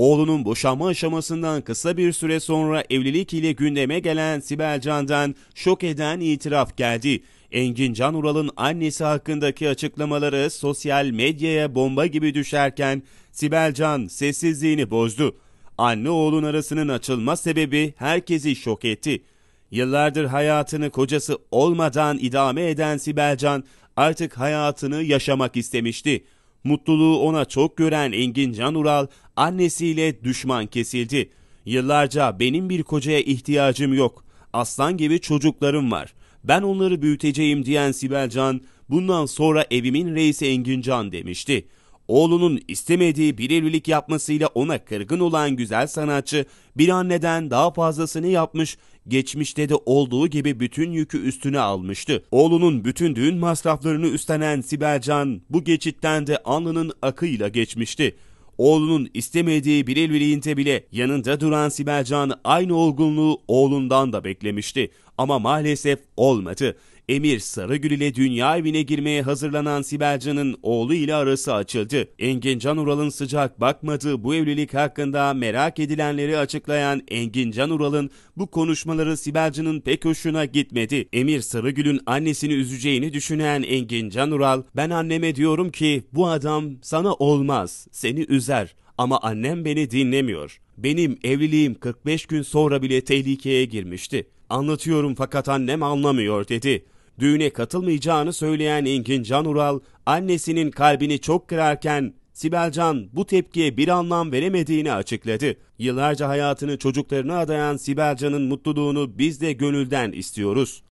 Oğlunun boşanma aşamasından kısa bir süre sonra evlilik ile gündeme gelen Sibel Can'dan şok eden itiraf geldi. Engin Can Ural'ın annesi hakkındaki açıklamaları sosyal medyaya bomba gibi düşerken Sibel Can sessizliğini bozdu. Anne oğlun arasının açılma sebebi herkesi şok etti. Yıllardır hayatını kocası olmadan idame eden Sibel Can artık hayatını yaşamak istemişti. Mutluluğu ona çok gören Engin Can Ural annesiyle düşman kesildi. Yıllarca benim bir kocaya ihtiyacım yok. Aslan gibi çocuklarım var. Ben onları büyüteceğim diyen Sibelcan, bundan sonra evimin reisi Engincan demişti. Oğlunun istemediği bir evlilik yapmasıyla ona kırgın olan güzel sanatçı bir anneden daha fazlasını yapmış, geçmişte de olduğu gibi bütün yükü üstüne almıştı. Oğlunun bütün düğün masraflarını üstlenen Sibelcan, bu geçitten de anının akıyla geçmişti. Oğlunun istemediği bir evliliğinde bile yanında duran Sibel Can aynı olgunluğu oğlundan da beklemişti. Ama maalesef olmadı. Emir Sarıgül ile dünya evine girmeye hazırlanan Sibel oğlu ile arası açıldı. Engin Can Ural'ın sıcak bakmadığı bu evlilik hakkında merak edilenleri açıklayan Engin Can Ural'ın bu konuşmaları Sibel pek hoşuna gitmedi. Emir Sarıgül'ün annesini üzeceğini düşünen Engin Can Ural, ben anneme diyorum ki bu adam sana olmaz, seni üzer ama annem beni dinlemiyor. Benim evliliğim 45 gün sonra bile tehlikeye girmişti. Anlatıyorum fakat annem anlamıyor dedi. Düğüne katılmayacağını söyleyen Engin Can Ural annesinin kalbini çok kırarken Sibelcan bu tepkiye bir anlam veremediğini açıkladı. Yıllarca hayatını çocuklarına adayan Sibelcan'ın mutluluğunu biz de gönülden istiyoruz.